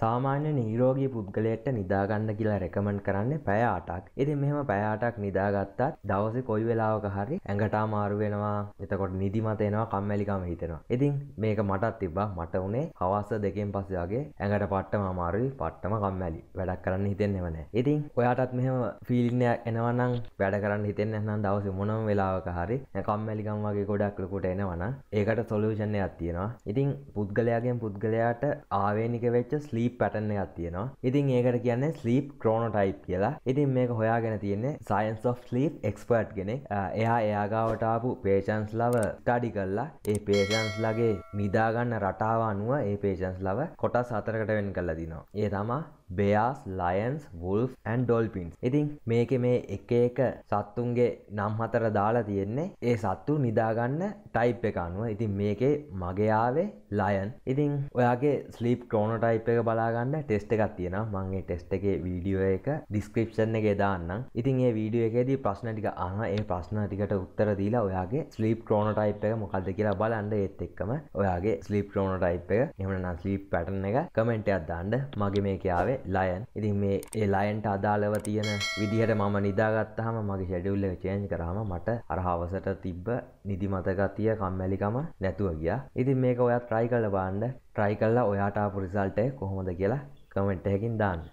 සාමාන්‍ය නීරෝගී පුද්ගලයට නිදාගන්න කියලා රැකමන් කරන්නේ පැය 8ක්. ඉතින් මෙහෙම පැය 8ක් නිදාගත්තත් දවසේ කොයි වෙලාවක හරි ඇඟට අමාරු වෙනවා. එතකොට නිදිමත එනවා, කම්මැලිකම හිතෙනවා. ඉතින් මේක මටත් තිබ්බා. මට උනේ හවස දෙකෙන් පස්සේ වගේ ඇඟට පට්ටම අමාරුයි, පට්ටම කම්මැලි. වැඩක් කරන්න හිතෙන්නේම නැහැ. ඉතින් ඔයාටත් මෙහෙම ෆීලින් එකක් එනවා නම් වැඩ කරන්න හිතෙන්නේ නැත්නම් දවසේ මොනම වෙලාවක හරි කම්මැලිකම් වගේ ගොඩක් ලොකුට එනවා නම් ඒකට සොලියුෂන් එකක් තියෙනවා. ඉතින් පුද්ගලයාගෙන් පුද්ගලයාට ආවේනික වෙච්ච ස්ලීප් ස්ලීප් පැටන්න එකක් තියෙනවා ඉතින් ඒකට කියන්න ස්ලීප් ක්‍රෝනොටයිප් කියලා ඉතින් මේක හොයාගෙන තියෙන්නේ සයින්ස් of ස්ලීප් එක්ස්පර්ට් කෙනෙක් එයා එයාගාවටාපු පේෂන්ස් ලව ටඩි කල්ලා ඒ පේෂන්ස් ලගේ නිදාගන්න රටාව අනුව ඒ පේෂන්ස් ලව කොටස් අතරකට වෙන් කල්ලා දිනවා ඒ තමා bears lions wolves and dolphins ඉතින් මේක මේ එක එක සත්තුන්ගේ නම් හතර දාලා තියෙන්නේ ඒ සත්තු නිදාගන්න ටයිප් එක අනුව ඉතින් මේකේ මගයාවේ ලයන් ඉතින් ඔයාගේ ස්ලිප් ක්‍රෝන ටයිප් එක බලාගන්න ටෙස්ට එකක් තියෙන මංගේ ටෙස්ට එකේ වීඩියෝ එක ඩිස්ක්‍රප්ෂන් එකේ දාන්නම් ඉතින් ඒ වීඩියෝ එකේදී ප්‍රශ්න ටික අහන ඒ ප්‍රශ්න ටිකට උත්තර දීලා ඔයාගේ ස්ලිප් ක්‍රෝන ටයිප් එක මොකක්ද කියලා බලන්න ඒත් එක්කම ඔයාගේ ස්ලිප් ක්‍රෝන ටයිප් එක එමනම් ස්ලිප් පැටර්න් එක කමෙන්ට් එකක් දාන්න මගේ මේකේ ආවේ ලයන් ඉතින් මේ ඒ ලයන්ට අදාළව තියෙන විදිහට මම නිදාගත්තහම මගේ ෂෙඩියුල් එක චේන්ජ් කරාම මට අර හවසට තිබ්බ නිදිමත ගතිය කම්මැලිකම නැතුව ගියා. ඉතින් මේක ඔයා try කරලා බලන්න. try කරලා ඔයාට ආපු result එක කොහොමද කියලා comment එකකින් දාන්න.